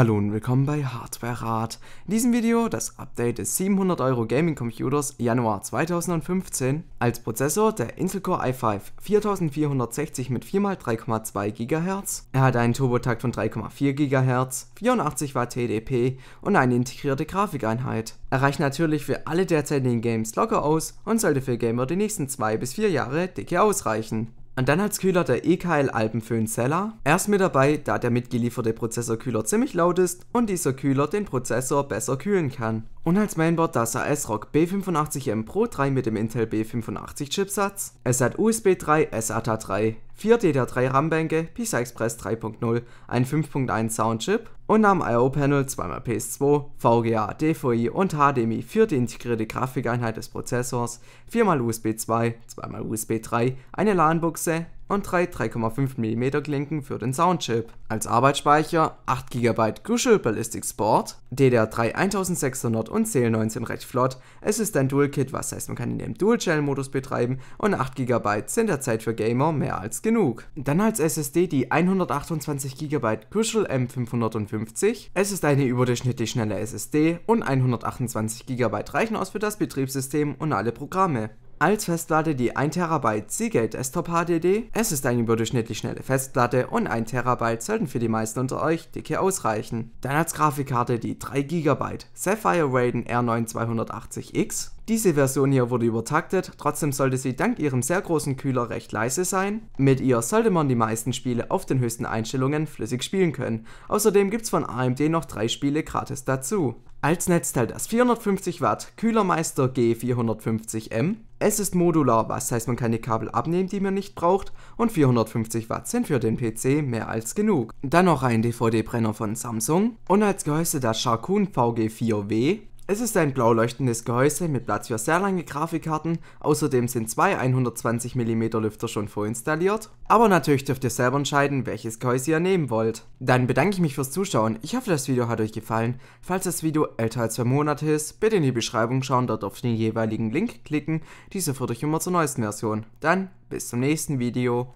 hallo und willkommen bei Hardware Rat. In diesem Video das Update des 700 Euro Gaming Computers Januar 2015 als Prozessor der Intel Core i5 4460 mit 4x3,2 GHz. Er hat einen Turbotakt von 3,4 GHz, 84 Watt TDP und eine integrierte Grafikeinheit. Er reicht natürlich für alle derzeitigen Games locker aus und sollte für Gamer die nächsten 2 bis 4 Jahre dicke ausreichen. Und dann als Kühler der EKL Alpenföhn Sella. Erst mit dabei, da der mitgelieferte Prozessorkühler ziemlich laut ist und dieser Kühler den Prozessor besser kühlen kann. Und als Mainboard das AS-ROG B85M Pro 3 mit dem Intel B85 Chipsatz. Es hat USB 3, SATA 3, 4 DDR3 RAM-Bänke PCI Express 3.0, ein 5.1 Soundchip und nahm I.O.-Panel, zweimal PS2, VGA, DVI und HDMI für die integrierte Grafikeinheit des Prozessors, viermal USB 2, zweimal USB 3, eine LAN-Buchse, und drei 3,5 mm Klinken für den Soundchip. Als Arbeitsspeicher 8 GB Crucial Ballistic Sport, DDR3 1600 und CL19 recht flott. Es ist ein Dual-Kit, was heißt man kann ihn im Dual-Channel-Modus betreiben und 8 GB sind derzeit für Gamer mehr als genug. Dann als SSD die 128 GB Crucial M550. Es ist eine überdurchschnittlich schnelle SSD und 128 GB reichen aus für das Betriebssystem und alle Programme als Festplatte die 1 TB Seagate Desktop HDD. Es ist eine überdurchschnittlich schnelle Festplatte und 1 TB sollten für die meisten unter euch dicke ausreichen. Dann als Grafikkarte die 3 GB Sapphire Raiden R9280X diese Version hier wurde übertaktet, trotzdem sollte sie dank ihrem sehr großen Kühler recht leise sein. Mit ihr sollte man die meisten Spiele auf den höchsten Einstellungen flüssig spielen können. Außerdem gibt's von AMD noch drei Spiele gratis dazu. Als Netzteil das 450 Watt Kühlermeister G450M. Es ist modular, was heißt man kann die Kabel abnehmen, die man nicht braucht und 450 Watt sind für den PC mehr als genug. Dann noch ein DVD-Brenner von Samsung und als Gehäuse das Sharkoon VG4W es ist ein blau leuchtendes Gehäuse mit Platz für sehr lange Grafikkarten, außerdem sind zwei 120mm Lüfter schon vorinstalliert. Aber natürlich dürft ihr selber entscheiden, welches Gehäuse ihr nehmen wollt. Dann bedanke ich mich fürs Zuschauen, ich hoffe das Video hat euch gefallen. Falls das Video älter als 2 Monate ist, bitte in die Beschreibung schauen, dort auf den jeweiligen Link klicken, dieser führt euch immer zur neuesten Version. Dann bis zum nächsten Video.